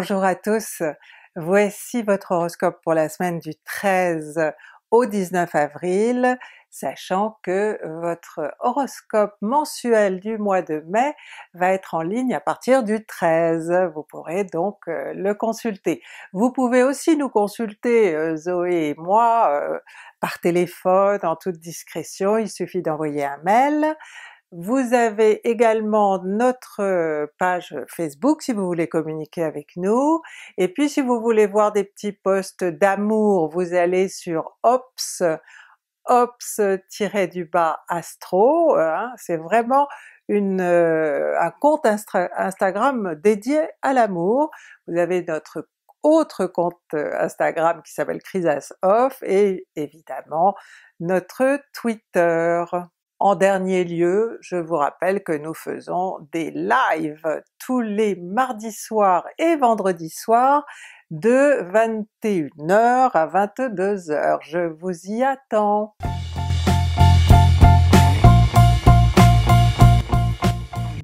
Bonjour à tous, voici votre horoscope pour la semaine du 13 au 19 avril, sachant que votre horoscope mensuel du mois de mai va être en ligne à partir du 13, vous pourrez donc euh, le consulter. Vous pouvez aussi nous consulter, euh, Zoé et moi, euh, par téléphone en toute discrétion, il suffit d'envoyer un mail, vous avez également notre euh, page Facebook si vous voulez communiquer avec nous, et puis si vous voulez voir des petits posts d'amour, vous allez sur ops, ops-du-bas astro, hein, c'est vraiment une, euh, un compte Instagram dédié à l'amour. Vous avez notre autre compte euh, Instagram qui s'appelle Chrysas Off et évidemment notre Twitter. En dernier lieu, je vous rappelle que nous faisons des lives tous les mardis soirs et vendredis soirs de 21h à 22h. Je vous y attends!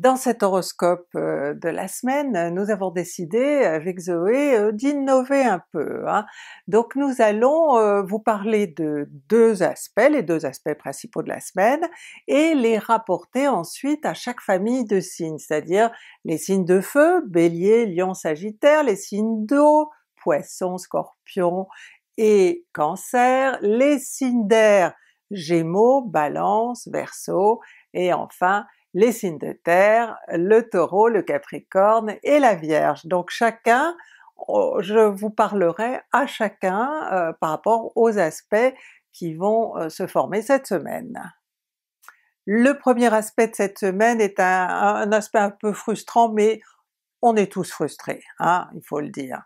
dans cet horoscope euh, de la semaine, nous avons décidé avec Zoé euh, d'innover un peu. Hein. Donc nous allons euh, vous parler de deux aspects, les deux aspects principaux de la semaine, et les rapporter ensuite à chaque famille de signes, c'est-à-dire les signes de feu, Bélier, Lion, Sagittaire, les signes d'eau, Poisson, Scorpion et Cancer, les signes d'air, Gémeaux, Balance, Verseau, et enfin les signes de terre, le taureau, le capricorne et la vierge. Donc chacun, oh, je vous parlerai à chacun euh, par rapport aux aspects qui vont euh, se former cette semaine. Le premier aspect de cette semaine est un, aspect un peu frustrant, mais on est tous frustrés, hein, il faut le dire.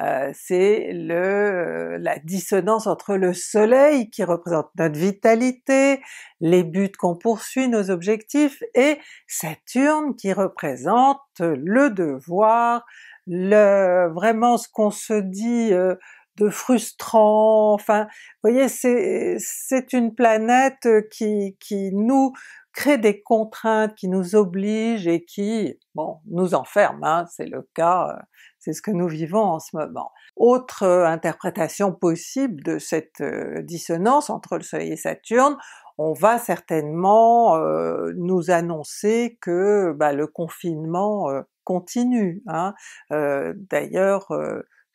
Euh, c'est euh, la dissonance entre le soleil qui représente notre vitalité, les buts qu'on poursuit, nos objectifs, et Saturne qui représente le devoir, le, vraiment ce qu'on se dit euh, de frustrant, enfin vous voyez c'est une planète qui, nous crée des contraintes, qui nous oblige et qui, bon, nous enferme, hein. c'est le cas c'est ce que nous vivons en ce moment. Autre euh, interprétation possible de cette euh, dissonance entre le Soleil et Saturne, on va certainement euh, nous annoncer que bah, le confinement continue. Hein. D'ailleurs,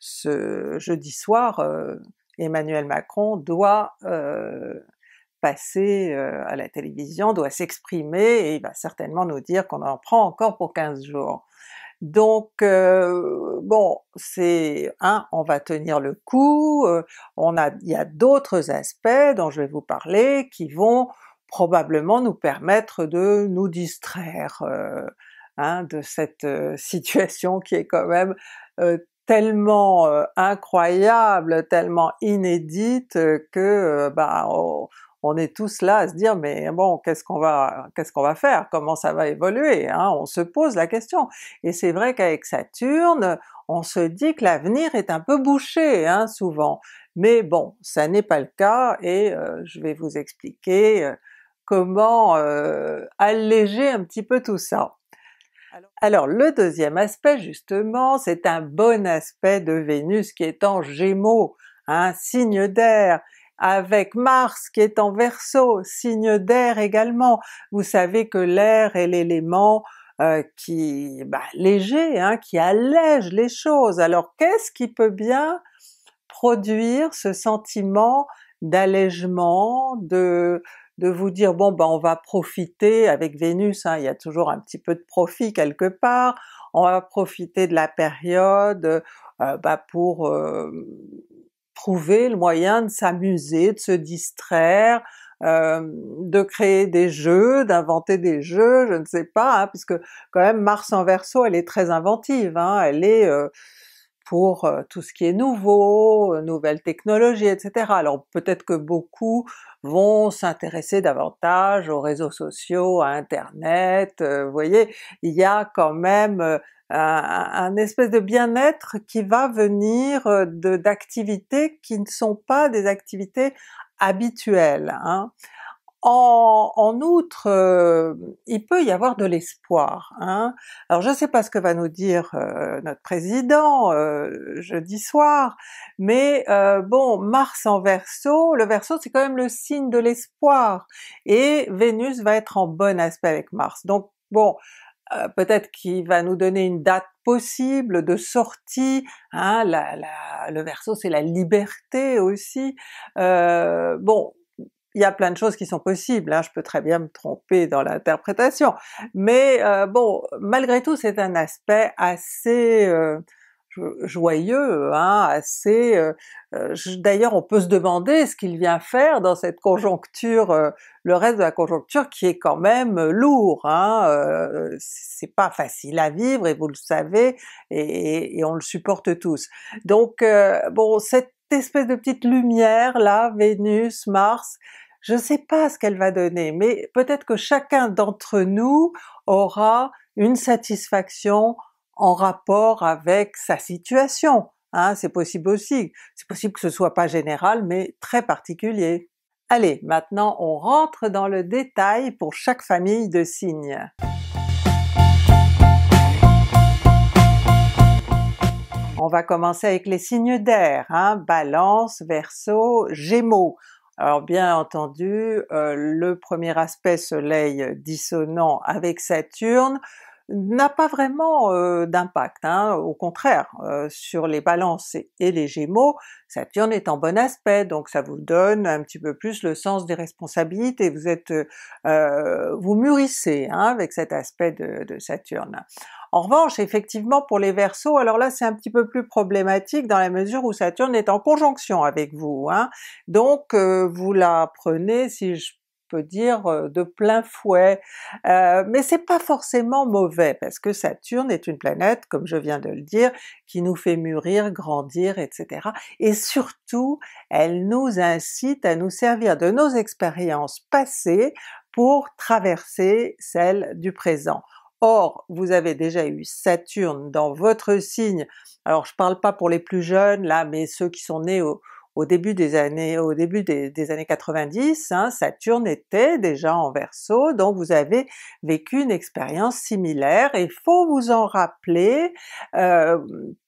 ce jeudi soir, Emmanuel Macron doit passer à la télévision, doit s'exprimer et il va certainement nous dire qu'on en prend encore pour 15 jours. Donc euh, bon, c'est on va tenir le coup, euh, on a, il y a d'autres aspects dont je vais vous parler qui vont probablement nous permettre de nous distraire euh, hein, de cette situation qui est quand même tellement incroyable, tellement inédite que bah, on est tous là à se dire mais bon qu'est-ce qu'on va qu'est-ce qu'on va faire, comment ça va évoluer, hein? on se pose la question. Et c'est vrai qu'avec Saturne, on se dit que l'avenir est un peu bouché hein, souvent, mais bon ça n'est pas le cas et euh, je vais vous expliquer euh, comment euh, alléger un petit peu tout ça. Alors le deuxième aspect justement, c'est un bon aspect de Vénus qui est en Gémeaux, un hein, signe d'air, avec Mars qui est en Verseau, signe d'air également. Vous savez que l'air est l'élément euh, qui bah, léger, hein, qui allège les choses. Alors qu'est-ce qui peut bien produire ce sentiment d'allègement, de de vous dire bon ben on va profiter avec Vénus, hein, il y a toujours un petit peu de profit quelque part, on va profiter de la période euh, bah, pour euh, trouver le moyen de s'amuser, de se distraire, euh, de créer des jeux, d'inventer des jeux, je ne sais pas, hein, puisque quand même Mars en Verseau, elle est très inventive, hein. elle est euh, pour euh, tout ce qui est nouveau, euh, nouvelles technologies, etc. Alors peut-être que beaucoup vont s'intéresser davantage aux réseaux sociaux, à internet, euh, vous voyez, il y a quand même un, espèce de bien-être qui va venir d'activités qui ne sont pas des activités habituelles. Hein. En, outre, euh, il peut y avoir de l'espoir. Hein. Alors je ne sais pas ce que va nous dire euh, notre président euh, jeudi soir, mais bon, Mars en Verseau, le Verseau c'est quand même le signe de l'espoir, et Vénus va être en bon aspect avec Mars. Donc bon, peut-être qu'il va nous donner une date possible de sortie, hein, le Verseau c'est la liberté aussi. bon, il y a plein de choses qui sont possibles, hein, je peux très bien me tromper dans l'interprétation, mais euh, bon, malgré tout c'est un aspect assez euh, joyeux, hein, assez... Euh, d'ailleurs on peut se demander ce qu'il vient faire dans cette conjoncture, le reste de la conjoncture qui est quand même lourd, hein, c'est pas facile à vivre et vous le savez, et, et on le supporte tous. Donc bon, cette espèce de petite lumière là, Vénus, Mars, je ne sais pas ce qu'elle va donner, mais peut-être que chacun d'entre nous aura une satisfaction en rapport avec sa situation, hein, c'est possible aussi. C'est possible que ce soit pas général, mais très particulier. Allez, maintenant on rentre dans le détail pour chaque famille de signes. On va commencer avec les signes d'air, hein, Balance, Verseau, Gémeaux. Alors bien entendu, euh, le premier aspect Soleil dissonant avec Saturne n'a pas vraiment euh, d'impact, hein. au contraire, euh, sur les balances et les gémeaux, Saturne est en bon aspect, donc ça vous donne un petit peu plus le sens des responsabilités, vous êtes, vous mûrissez hein, avec cet aspect de Saturne. En revanche, effectivement, pour les Verseaux, alors là c'est un petit peu plus problématique dans la mesure où Saturne est en conjonction avec vous, hein. donc euh, vous la prenez, si je peux dire, euh, de plein fouet. Euh, mais c'est pas forcément mauvais, parce que Saturne est une planète, comme je viens de le dire, qui nous fait mûrir, grandir, etc. Et surtout, elle nous incite à nous servir de nos expériences passées pour traverser celles du présent. Or, vous avez déjà eu Saturne dans votre signe, alors je ne parle pas pour les plus jeunes là, mais ceux qui sont nés au, début des années au début des, années 90, hein, Saturne était déjà en Verseau, donc vous avez vécu une expérience similaire et faut vous en rappeler euh,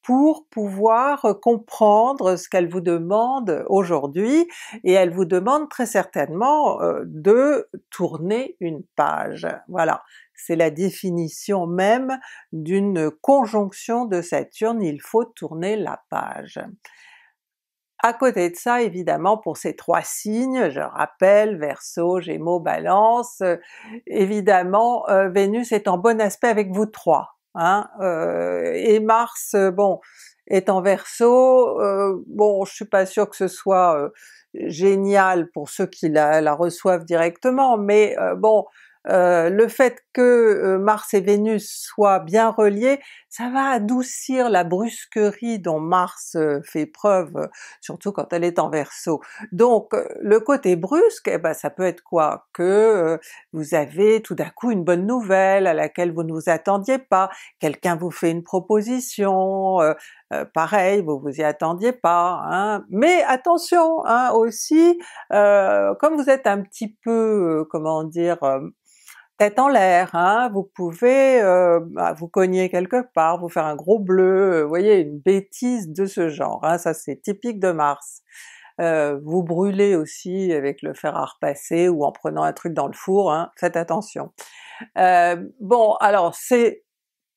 pour pouvoir comprendre ce qu'elle vous demande aujourd'hui, et elle vous demande très certainement euh, de tourner une page. Voilà, c'est la définition même d'une conjonction de Saturne, il faut tourner la page. À côté de ça, évidemment, pour ces trois signes, je rappelle, Verseau, Gémeaux, Balance, euh, évidemment euh, Vénus est en bon aspect avec vous trois, hein, euh, et Mars, bon, est en Verseau, bon je suis pas sûr que ce soit génial pour ceux qui la reçoivent directement, mais bon, euh, le fait que euh, Mars et Vénus soient bien reliés, ça va adoucir la brusquerie dont Mars euh, fait preuve, surtout quand elle est en Verseau. Donc le côté brusque, eh ben ça peut être quoi? Que vous avez tout d'un coup une bonne nouvelle à laquelle vous ne vous attendiez pas, quelqu'un vous fait une proposition, pareil, vous vous y attendiez pas, hein. mais attention hein, aussi, comme vous êtes un petit peu, comment dire, tête en l'air, hein. vous pouvez euh, bah, vous cogner quelque part, vous faire un gros bleu, vous euh, voyez, une bêtise de ce genre, hein. ça c'est typique de Mars. Euh, vous brûlez aussi avec le fer à repasser ou en prenant un truc dans le four, hein. faites attention. bon alors c'est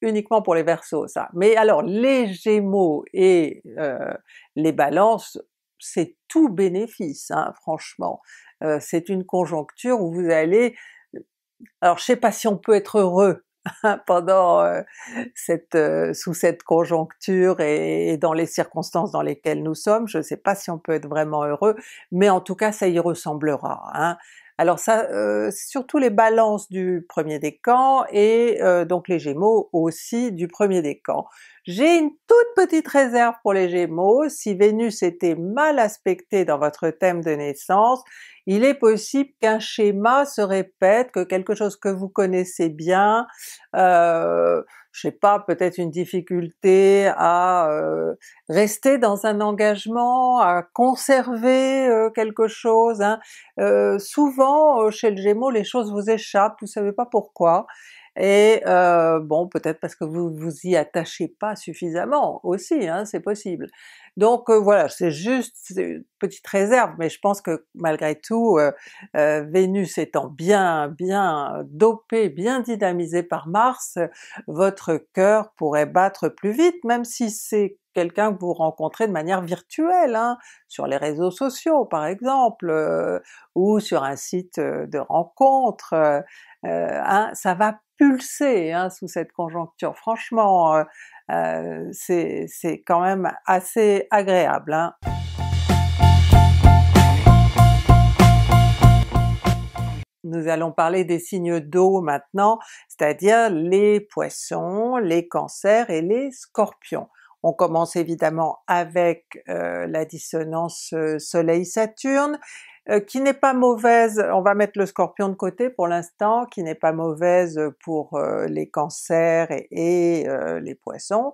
uniquement pour les Verseaux ça, mais alors les Gémeaux et les Balances, c'est tout bénéfice, franchement. c'est une conjoncture où vous allez alors je sais pas si on peut être heureux hein, pendant euh, cette euh, sous cette conjoncture et, dans les circonstances dans lesquelles nous sommes, je ne sais pas si on peut être vraiment heureux, mais en tout cas ça y ressemblera. Hein. Alors ça, euh, surtout les balances du premier décan et donc les gémeaux aussi du premier décan. J'ai une toute petite réserve pour les Gémeaux, si Vénus était mal aspectée dans votre thème de naissance, il est possible qu'un schéma se répète, que quelque chose que vous connaissez bien, euh, je sais pas, peut-être une difficulté à euh, rester dans un engagement, à conserver euh, quelque chose. Hein. Euh, souvent chez le Gémeaux les choses vous échappent, vous savez pas pourquoi, et bon peut-être parce que vous vous y attachez pas suffisamment aussi, hein, c'est possible. Donc voilà, c'est juste une petite réserve, mais je pense que malgré tout, Vénus étant bien bien dopée, bien dynamisée par Mars, votre cœur pourrait battre plus vite, même si c'est quelqu'un que vous rencontrez de manière virtuelle, hein, sur les réseaux sociaux par exemple, ou sur un site de rencontre, hein, ça va pulser hein, sous cette conjoncture. Franchement, euh, euh, c'est quand même assez agréable. Hein. Nous allons parler des signes d'eau maintenant, c'est-à-dire les poissons, les cancers et les scorpions. On commence évidemment avec euh, la dissonance soleil-saturne euh, qui n'est pas mauvaise, on va mettre le Scorpion de côté pour l'instant, qui n'est pas mauvaise pour euh, les Cancers et, euh, les Poissons,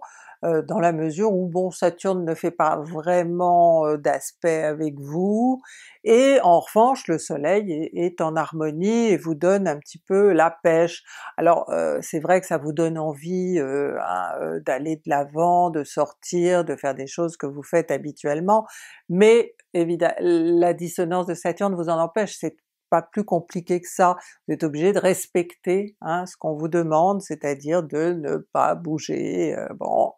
dans la mesure où bon Saturne ne fait pas vraiment d'aspect avec vous, et en revanche le Soleil est, en harmonie et vous donne un petit peu la pêche. Alors c'est vrai que ça vous donne envie hein, d'aller de l'avant, de sortir, de faire des choses que vous faites habituellement, mais évidemment la dissonance de Saturne vous en empêche, c'est pas plus compliqué que ça. Vous êtes obligé de respecter hein, ce qu'on vous demande, c'est-à-dire de ne pas bouger. Euh, bon,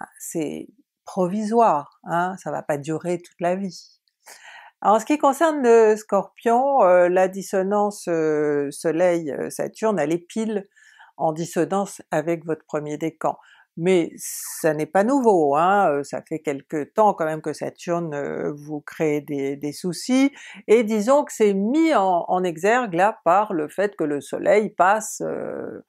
ah, c'est provisoire, hein, ça va pas durer toute la vie. Alors, en ce qui concerne le Scorpion, euh, la dissonance euh, Soleil-Saturne, elle est pile en dissonance avec votre premier décan mais ça n'est pas nouveau, hein, euh, ça fait quelque temps quand même que Saturne euh, vous crée des, des soucis, et disons que c'est mis en, exergue là par le fait que le soleil passe euh,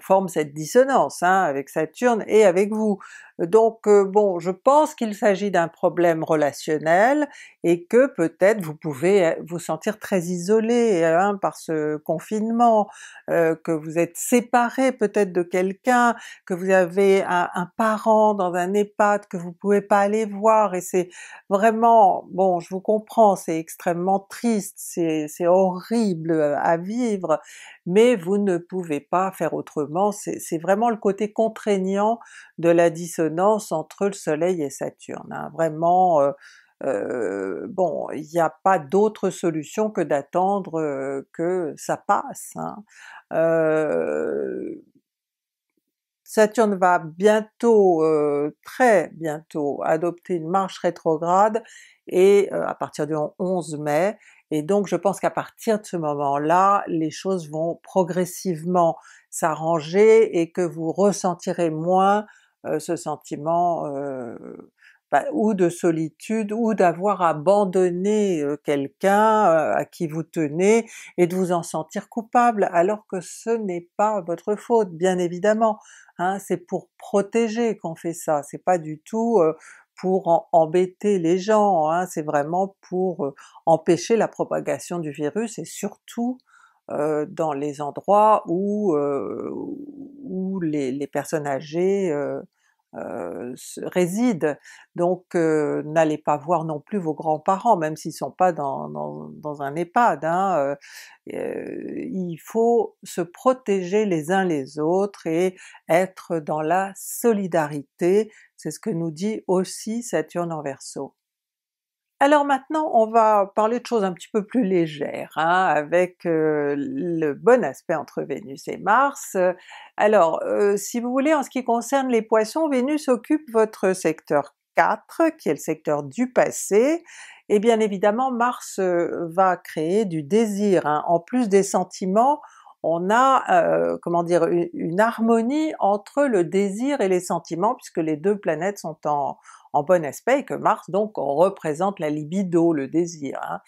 forme cette dissonance hein, avec Saturne et avec vous. Donc euh, bon, je pense qu'il s'agit d'un problème relationnel et que peut-être vous pouvez euh, vous sentir très isolé hein, par ce confinement, euh, que vous êtes séparé peut-être de quelqu'un, que vous avez un, parent dans un EHPAD que vous pouvez pas aller voir et c'est vraiment, bon je vous comprends, c'est extrêmement triste, c'est horrible à vivre, mais vous ne pouvez pas faire autrement, c'est vraiment le côté contraignant de la dissonance entre le soleil et Saturne. Hein. Vraiment, euh, euh, bon, il n'y a pas d'autre solution que d'attendre euh, que ça passe. Hein. Saturne va bientôt, très bientôt, adopter une marche rétrograde et à partir du 11 mai, et donc je pense qu'à partir de ce moment-là, les choses vont progressivement s'arranger et que vous ressentirez moins euh, ce sentiment euh, bah, ou de solitude, ou d'avoir abandonné euh, quelqu'un à qui vous tenez et de vous en sentir coupable, alors que ce n'est pas votre faute, bien évidemment. Hein, c'est pour protéger qu'on fait ça, c'est pas du tout pour embêter les gens, hein, c'est vraiment pour empêcher la propagation du virus et surtout dans les endroits où, où les, personnes âgées euh, réside. Donc euh, n'allez pas voir non plus vos grands-parents, même s'ils sont pas dans, dans, un EHPAD. Hein, euh, euh, il faut se protéger les uns les autres et être dans la solidarité, c'est ce que nous dit aussi Saturne en Verseau. Alors maintenant, on va parler de choses un petit peu plus légères, hein, avec euh, le bon aspect entre Vénus et Mars. Alors euh, si vous voulez, en ce qui concerne les Poissons, Vénus occupe votre secteur 4, qui est le secteur du passé, et bien évidemment Mars euh, va créer du désir. Hein. En plus des sentiments, on a, comment dire, une, harmonie entre le désir et les sentiments, puisque les deux planètes sont en, en bon aspect et que Mars donc représente la libido, le désir. Hein.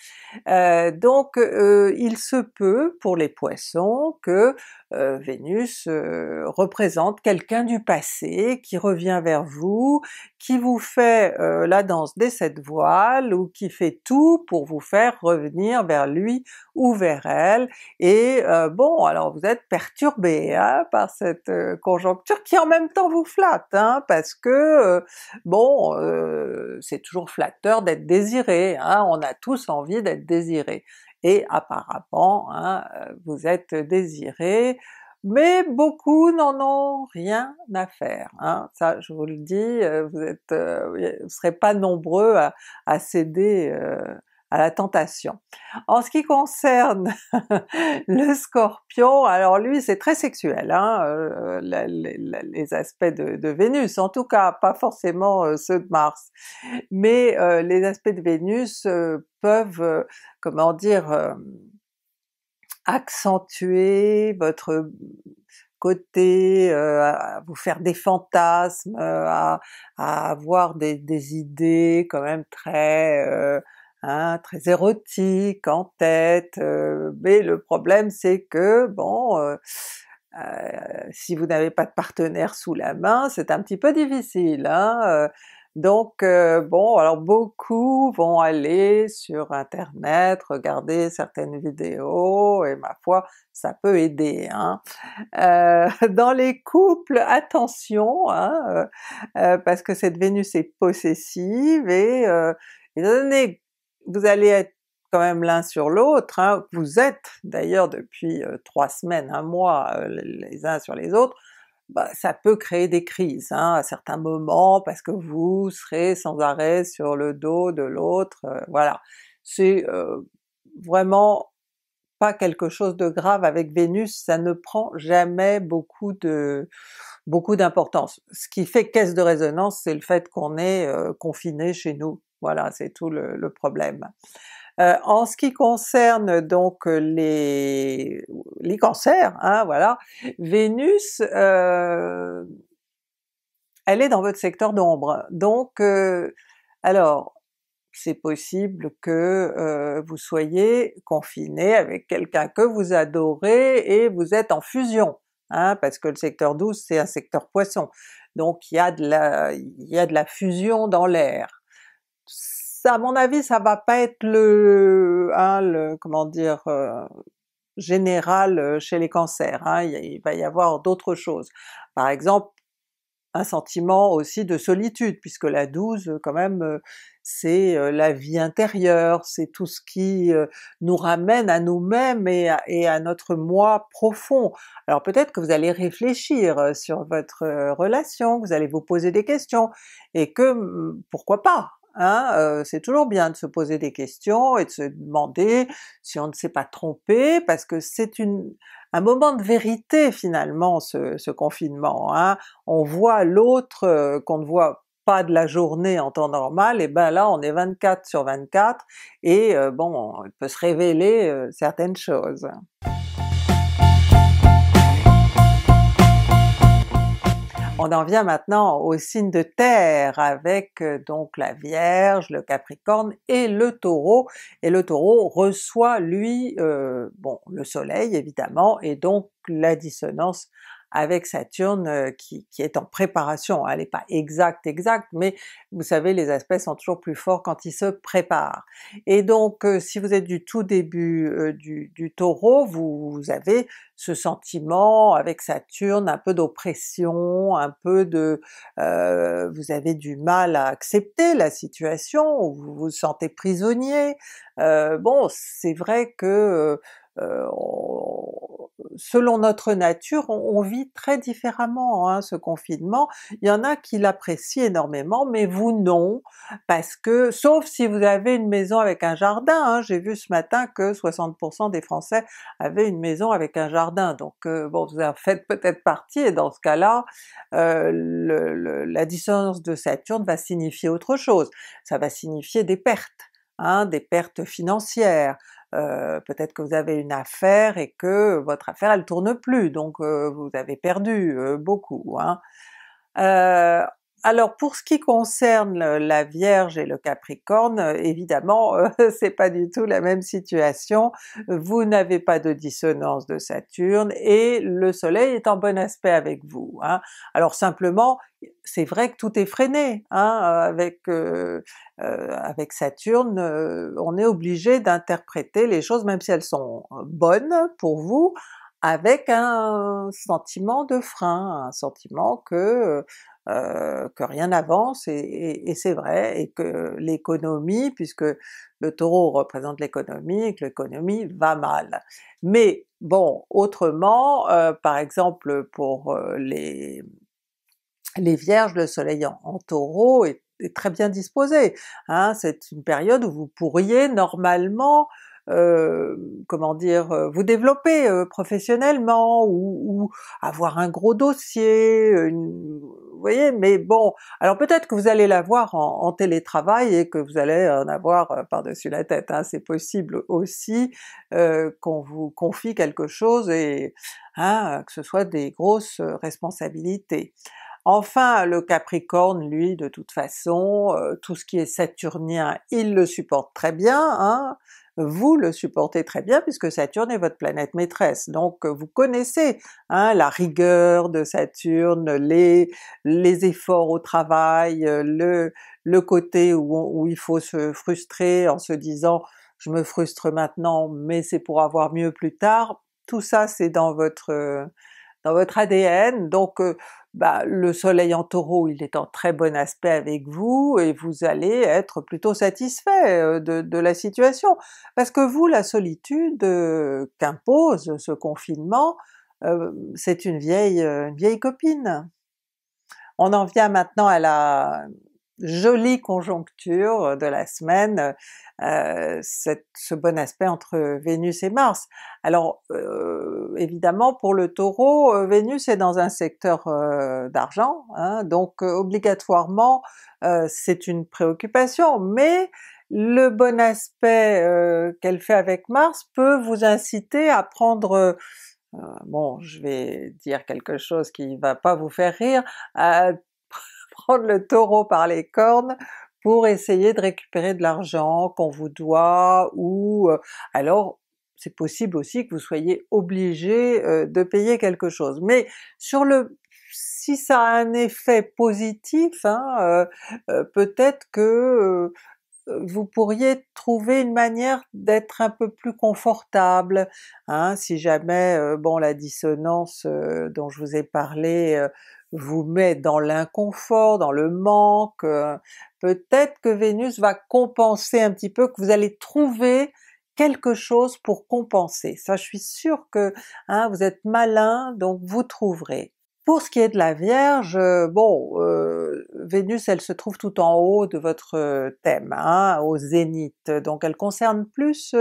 Euh, donc euh, il se peut pour les Poissons que euh, Vénus représente quelqu'un du passé qui revient vers vous, qui vous fait la danse des sept voiles ou qui fait tout pour vous faire revenir vers lui ou vers elle, et bon alors vous êtes perturbé hein, par cette conjoncture qui en même temps vous flatte, hein, parce que bon euh, c'est toujours flatteur d'être désiré, hein. on a tous envie d'être désiré. Et apparemment, hein, euh, vous êtes désiré, mais beaucoup n'en ont rien à faire. Hein. Ça, je vous le dis, euh, vous êtes, vous serez pas nombreux à, céder à la tentation. En ce qui concerne le Scorpion, alors lui c'est très sexuel, hein, euh, les aspects de, Vénus, en tout cas pas forcément euh, ceux de Mars, mais euh, les aspects de Vénus peuvent, comment dire, accentuer votre côté, vous faire des fantasmes, à, avoir des, idées quand même très Hein, très érotique, en tête, euh, mais le problème c'est que bon, euh, euh, si vous n'avez pas de partenaire sous la main, c'est un petit peu difficile. Hein, Donc bon, alors beaucoup vont aller sur internet, regarder certaines vidéos, et ma foi, ça peut aider. Hein. dans les couples, attention, parce que cette Vénus est possessive, et euh, étant vous allez être quand même l'un sur l'autre, hein. vous êtes d'ailleurs depuis trois semaines, un mois, les uns sur les autres, bah, ça peut créer des crises hein, à certains moments parce que vous serez sans arrêt sur le dos de l'autre, voilà. C'est vraiment pas quelque chose de grave avec Vénus, ça ne prend jamais beaucoup de beaucoup d'importance. Ce qui fait caisse de résonance, c'est le fait qu'on est confiné chez nous voilà, c'est tout le, problème. Euh, en ce qui concerne donc euh, les, cancers, hein, voilà, Vénus, euh, elle est dans votre secteur d'ombre, donc alors c'est possible que vous soyez confiné avec quelqu'un que vous adorez et vous êtes en fusion, hein, parce que le secteur 12 c'est un secteur poisson, donc il y a de la fusion dans l'air à mon avis, ça va pas être le, hein, comment dire, euh, général euh, chez les cancers, hein. il va y avoir d'autres choses. Par exemple, un sentiment aussi de solitude, puisque la 12 quand même euh, c'est la vie intérieure, c'est tout ce qui nous ramène à nous-mêmes et, et, à notre moi profond. Alors peut-être que vous allez réfléchir sur votre relation, vous allez vous poser des questions, et que mm, pourquoi pas, Hein, c'est toujours bien de se poser des questions et de se demander si on ne s'est pas trompé, parce que c'est une un moment de vérité finalement ce, ce confinement. Hein. On voit l'autre qu'on ne voit pas de la journée en temps normal, et ben là on est 24 sur 24 et bon, on peut se révéler certaines choses. On en vient maintenant au signe de terre avec euh, donc la Vierge, le Capricorne et le Taureau, et le Taureau reçoit lui, euh, bon, le Soleil évidemment, et donc la dissonance avec Saturne euh, qui, est en préparation. Elle n'est pas exacte exacte, mais vous savez les aspects sont toujours plus forts quand ils se préparent. Et donc euh, si vous êtes du tout début euh, du, Taureau, vous, avez ce sentiment avec Saturne un peu d'oppression, un peu de... vous avez du mal à accepter la situation, vous vous sentez prisonnier. bon c'est vrai que euh, selon notre nature, on, vit très différemment hein, ce confinement. Il y en a qui l'apprécient énormément, mais vous non, parce que, sauf si vous avez une maison avec un jardin, hein. j'ai vu ce matin que 60% des Français avaient une maison avec un jardin, donc euh, bon, vous en faites peut-être partie, et dans ce cas-là, euh, la dissonance de Saturne va signifier autre chose. Ça va signifier des pertes, hein, des pertes financières, euh, peut-être que vous avez une affaire et que votre affaire elle tourne plus, donc euh, vous avez perdu euh, beaucoup. Hein. Alors pour ce qui concerne la Vierge et le Capricorne, euh, évidemment ce euh, c'est pas du tout la même situation, vous n'avez pas de dissonance de Saturne et le Soleil est en bon aspect avec vous. Hein. Alors simplement, c'est vrai que tout est freiné, hein, avec, euh, avec Saturne, on est obligé d'interpréter les choses même si elles sont bonnes pour vous, avec un sentiment de frein, un sentiment que euh, que rien n'avance, et, et, et c'est vrai, et que l'économie, puisque le Taureau représente l'économie, et que l'économie va mal. Mais bon, autrement, euh, par exemple pour euh, les, les Vierges, le Soleil en, Taureau est, très bien disposé. Hein? c'est une période où vous pourriez normalement euh, comment dire, vous développer professionnellement ou, ou, avoir un gros dossier, une, vous voyez, mais bon, alors peut-être que vous allez l'avoir en, en, télétravail et que vous allez en avoir euh, par-dessus la tête, hein. c'est possible aussi euh, qu'on vous confie quelque chose et hein, que ce soit des grosses euh, responsabilités. Enfin le Capricorne lui de toute façon, tout ce qui est saturnien il le supporte très bien, hein, vous le supportez très bien puisque Saturne est votre planète maîtresse, donc euh, vous connaissez hein, la rigueur de Saturne, les, les efforts au travail, euh, le, le côté où, où il faut se frustrer en se disant je me frustre maintenant mais c'est pour avoir mieux plus tard, tout ça c'est dans votre euh, dans votre ADN, donc bah, le soleil en taureau il est en très bon aspect avec vous et vous allez être plutôt satisfait de, de la situation, parce que vous la solitude qu'impose ce confinement, c'est une vieille, une vieille copine. On en vient maintenant à la, jolie conjoncture de la semaine, euh, ce bon aspect entre Vénus et Mars. Alors euh, évidemment pour le Taureau, euh, Vénus est dans un secteur d'argent, hein, donc obligatoirement c'est une préoccupation, mais le bon aspect qu'elle fait avec Mars peut vous inciter à prendre bon, je vais dire quelque chose qui va pas vous faire rire, prendre le taureau par les cornes pour essayer de récupérer de l'argent qu'on vous doit, ou euh, alors c'est possible aussi que vous soyez obligé euh, de payer quelque chose. Mais sur le si ça a un effet positif, hein, euh, peut-être que vous pourriez trouver une manière d'être un peu plus confortable, hein, si jamais bon la dissonance dont je vous ai parlé vous met dans l'inconfort, dans le manque, euh, peut-être que Vénus va compenser un petit peu, que vous allez trouver quelque chose pour compenser. Ça je suis sûre que hein, vous êtes malin, donc vous trouverez. Pour ce qui est de la Vierge, euh, bon, euh, Vénus elle se trouve tout en haut de votre thème, hein, au zénith, donc elle concerne plus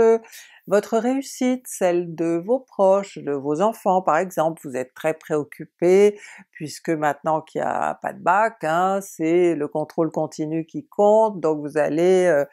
votre réussite, celle de vos proches, de vos enfants par exemple, vous êtes très préoccupé puisque maintenant qu'il n'y a pas de bac, hein, c'est le contrôle continu qui compte, donc vous allez euh,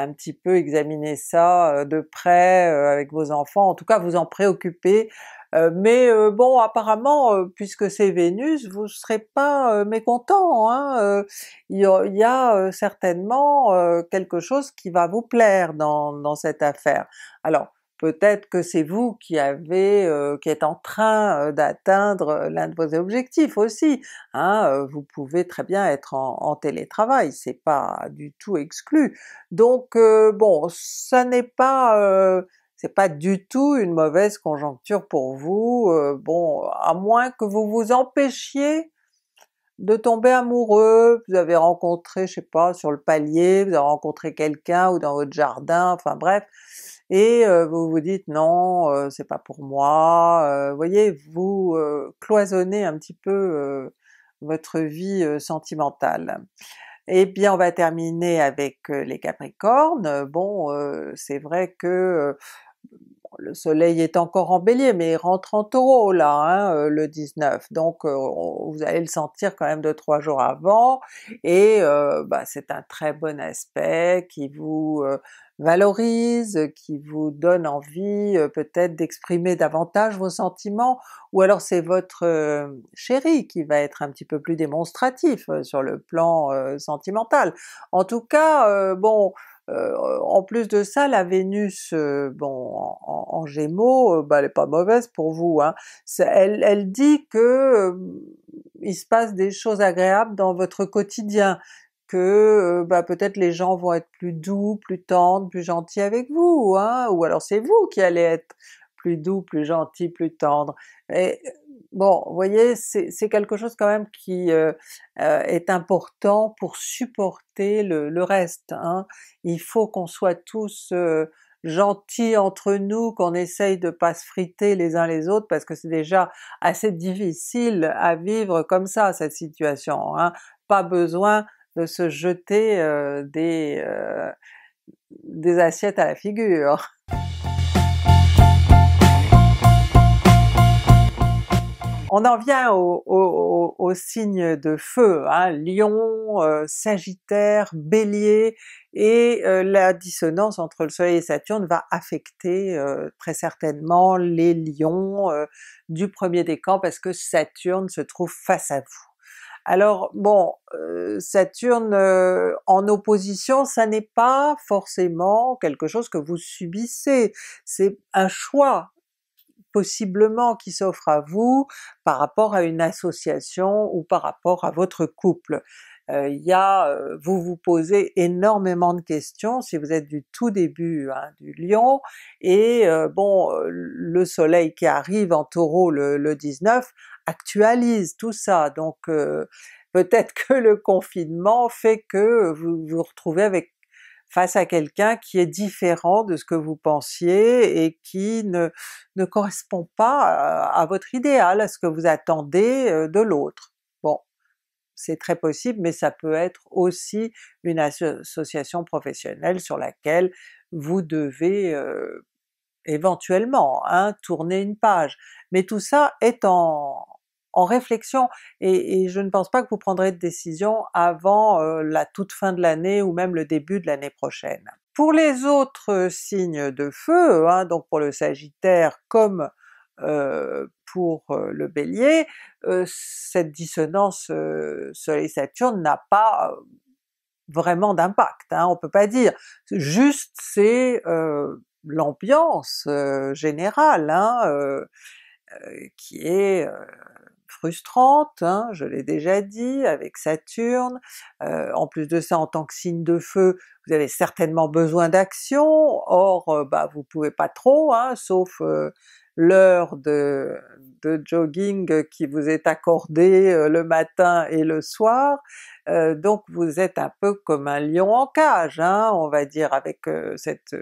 un petit peu examiner ça euh, de près euh, avec vos enfants, en tout cas vous en préoccuper, euh, mais bon apparemment puisque c'est Vénus, vous ne serez pas mécontent, hein, il y a certainement quelque chose qui va vous plaire dans, dans cette affaire. Alors peut-être que c'est vous qui avez, euh, qui êtes en train euh, d'atteindre euh, l'un de vos objectifs aussi. Hein, vous pouvez très bien être en, télétravail, c'est pas du tout exclu. Donc bon, ça n'est pas c'est pas du tout une mauvaise conjoncture pour vous, bon, à moins que vous vous empêchiez de tomber amoureux, vous avez rencontré, je sais pas, sur le palier, vous avez rencontré quelqu'un ou dans votre jardin, enfin bref, et vous vous dites non, c'est pas pour moi, vous voyez, vous cloisonnez un petit peu votre vie sentimentale. Et eh bien on va terminer avec les Capricornes, bon c'est vrai que le soleil est encore en bélier, mais il rentre en taureau là, hein, le 19, donc vous allez le sentir quand même de trois jours avant, et bah, c'est un très bon aspect qui vous valorise, qui vous donne envie euh, peut-être d'exprimer davantage vos sentiments, ou alors c'est votre euh, chéri qui va être un petit peu plus démonstratif euh, sur le plan sentimental. En tout cas, bon, en plus de ça, la Vénus, bon, en, Gémeaux, bah, elle est pas mauvaise pour vous. Hein. Elle, dit que il se passe des choses agréables dans votre quotidien que bah, peut-être les gens vont être plus doux, plus tendres, plus gentils avec vous, hein? ou alors c'est vous qui allez être plus doux, plus gentil, plus tendre. Et bon, vous voyez, c'est quelque chose quand même qui est important pour supporter le, reste. Hein? Il faut qu'on soit tous gentils entre nous, qu'on essaye de pas se friter les uns les autres, parce que c'est déjà assez difficile à vivre comme ça, cette situation. Hein? Pas besoin de se jeter des, assiettes à la figure. On en vient aux au, au, signes de feu, hein, lion, sagittaire, bélier, et la dissonance entre le soleil et Saturne va affecter très certainement les lions du premier décan parce que Saturne se trouve face à vous. Alors bon, euh, Saturne euh, en opposition, ça n'est pas forcément quelque chose que vous subissez, c'est un choix possiblement qui s'offre à vous par rapport à une association ou par rapport à votre couple. Euh, y a, euh, vous vous posez énormément de questions si vous êtes du tout début hein, du lion, et bon, le soleil qui arrive en taureau le 19 actualise tout ça, donc euh, peut-être que le confinement fait que vous vous retrouvez avec face à quelqu'un qui est différent de ce que vous pensiez et qui ne, ne correspond pas euh, à, votre idéal, à ce que vous attendez euh, de l'autre. Bon, c'est très possible, mais ça peut être aussi une association professionnelle sur laquelle vous devez éventuellement hein, tourner une page. Mais tout ça est en, en réflexion et, je ne pense pas que vous prendrez de décision avant euh, la toute fin de l'année ou même le début de l'année prochaine. Pour les autres euh, signes de feu, hein, donc pour le Sagittaire comme euh, pour le Bélier, cette dissonance Soleil-Saturne n'a pas vraiment d'impact, hein, on peut pas dire. Juste c'est l'ambiance générale hein, qui est frustrante, hein, je l'ai déjà dit, avec Saturne. Euh, en plus de ça, en tant que signe de feu, vous avez certainement besoin d'action, or euh, bah, vous pouvez pas trop, hein, sauf euh, l'heure de, jogging qui vous est accordée le matin et le soir, donc vous êtes un peu comme un lion en cage, hein, on va dire, avec cette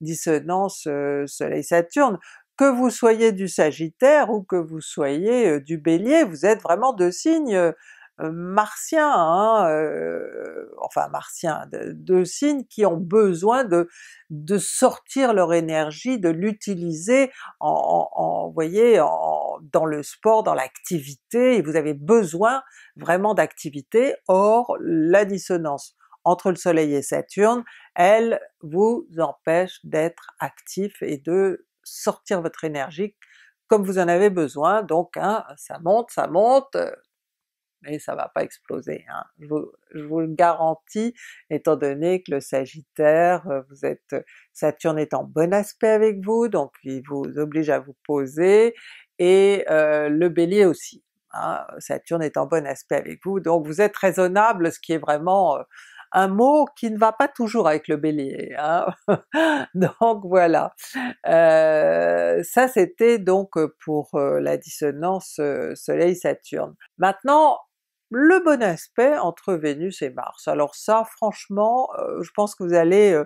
dissonance soleil-saturne que vous soyez du Sagittaire ou que vous soyez euh, du Bélier, vous êtes vraiment deux signes euh, euh, martiens, hein, enfin martiens, deux signes qui ont besoin de, de sortir leur énergie, de l'utiliser en, voyez, en, dans le sport, dans l'activité, et vous avez besoin vraiment d'activité, or la dissonance entre le soleil et Saturne, elle vous empêche d'être actif et de sortir votre énergie comme vous en avez besoin, donc hein, ça monte, ça monte, euh, mais ça va pas exploser, hein. je, vous, le garantis, étant donné que le Sagittaire, euh, vous êtes... Saturne est en bon aspect avec vous, donc il vous oblige à vous poser, et euh, le Bélier aussi. Hein. Saturne est en bon aspect avec vous, donc vous êtes raisonnable, ce qui est vraiment un mot qui ne va pas toujours avec le Bélier. Hein? donc voilà. Euh, ça c'était donc euh, pour euh, la dissonance Soleil-Saturne. Maintenant le bon aspect entre Vénus et Mars. Alors ça franchement, je pense que vous allez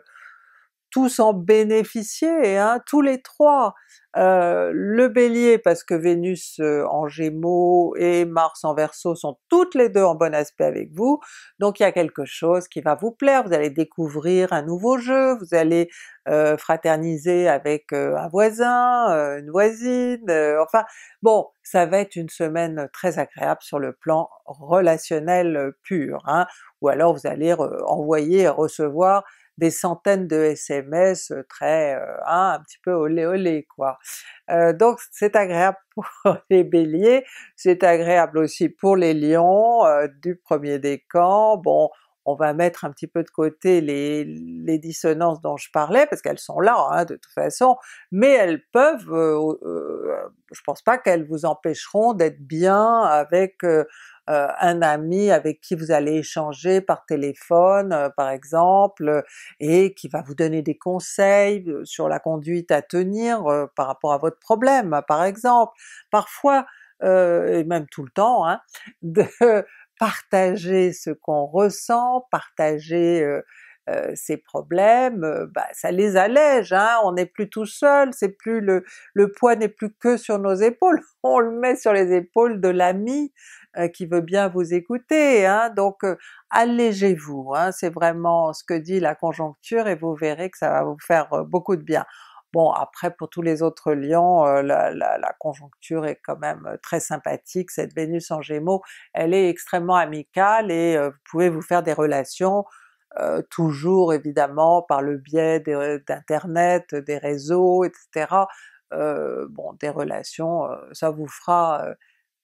tous en bénéficier, hein, tous les trois. Euh, le Bélier parce que Vénus euh, en Gémeaux et Mars en Verseau sont toutes les deux en bon aspect avec vous, donc il y a quelque chose qui va vous plaire, vous allez découvrir un nouveau jeu, vous allez euh, fraterniser avec un voisin, une voisine, enfin bon, ça va être une semaine très agréable sur le plan relationnel pur, hein. ou alors vous allez envoyer et recevoir des centaines de SMS euh, très, euh, hein, un petit peu olé olé quoi. Euh, donc c'est agréable pour les béliers, c'est agréable aussi pour les lions du premier décan, bon on va mettre un petit peu de côté les, les dissonances dont je parlais, parce qu'elles sont là hein, de toute façon, mais elles peuvent, je pense pas qu'elles vous empêcheront d'être bien avec euh, un ami avec qui vous allez échanger par téléphone euh, par exemple, et qui va vous donner des conseils euh, sur la conduite à tenir par rapport à votre problème par exemple. Parfois, et même tout le temps, hein, de partager ce qu'on ressent, partager ces problèmes, bah, ça les allège, hein. on n'est plus tout seul, c'est plus le poids n'est plus que sur nos épaules, on le met sur les épaules de l'ami, euh, qui veut bien vous écouter, hein. donc euh, allégez-vous, hein. c'est vraiment ce que dit la conjoncture et vous verrez que ça va vous faire euh, beaucoup de bien. Bon après pour tous les autres lions, la, conjoncture est quand même très sympathique, cette Vénus en Gémeaux, elle est extrêmement amicale et vous pouvez vous faire des relations toujours évidemment par le biais d'internet, des, réseaux, etc. bon des relations, ça vous fera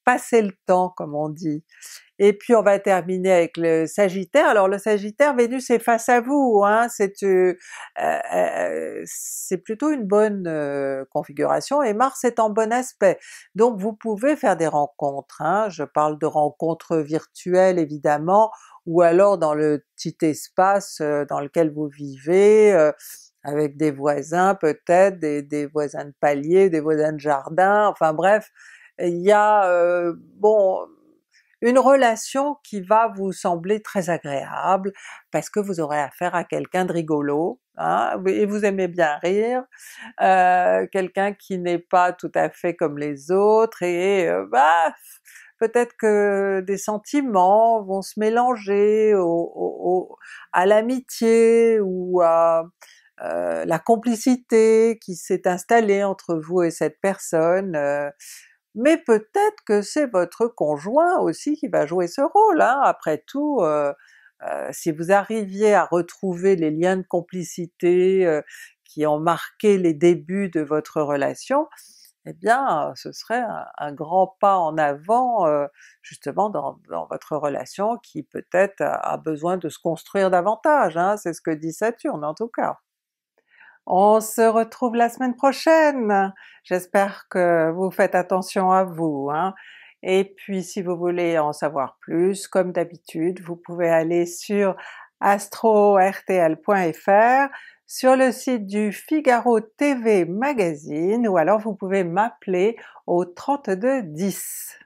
passer le temps comme on dit. Et puis on va terminer avec le Sagittaire. Alors le Sagittaire, Vénus est face à vous, hein, c'est euh, euh, euh plutôt une bonne euh, configuration et Mars est en bon aspect. Donc vous pouvez faire des rencontres, hein. je parle de rencontres virtuelles évidemment, ou alors dans le petit espace dans lequel vous vivez, avec des voisins peut-être, des, des voisins de palier, des voisins de jardin, enfin bref, il y a euh, bon une relation qui va vous sembler très agréable parce que vous aurez affaire à quelqu'un de rigolo, hein, et vous aimez bien rire, euh, quelqu'un qui n'est pas tout à fait comme les autres et euh, bah, peut-être que des sentiments vont se mélanger à l'amitié ou à euh, la complicité qui s'est installée entre vous et cette personne mais peut-être que c'est votre conjoint aussi qui va jouer ce rôle, hein. après tout euh, euh, si vous arriviez à retrouver les liens de complicité euh, qui ont marqué les débuts de votre relation, eh bien ce serait un, grand pas en avant justement dans, votre relation qui peut-être a, besoin de se construire davantage, hein. c'est ce que dit Saturne en tout cas. On se retrouve la semaine prochaine! J'espère que vous faites attention à vous. Hein. Et puis si vous voulez en savoir plus, comme d'habitude, vous pouvez aller sur astro.rtl.fr, sur le site du Figaro TV Magazine, ou alors vous pouvez m'appeler au 3210.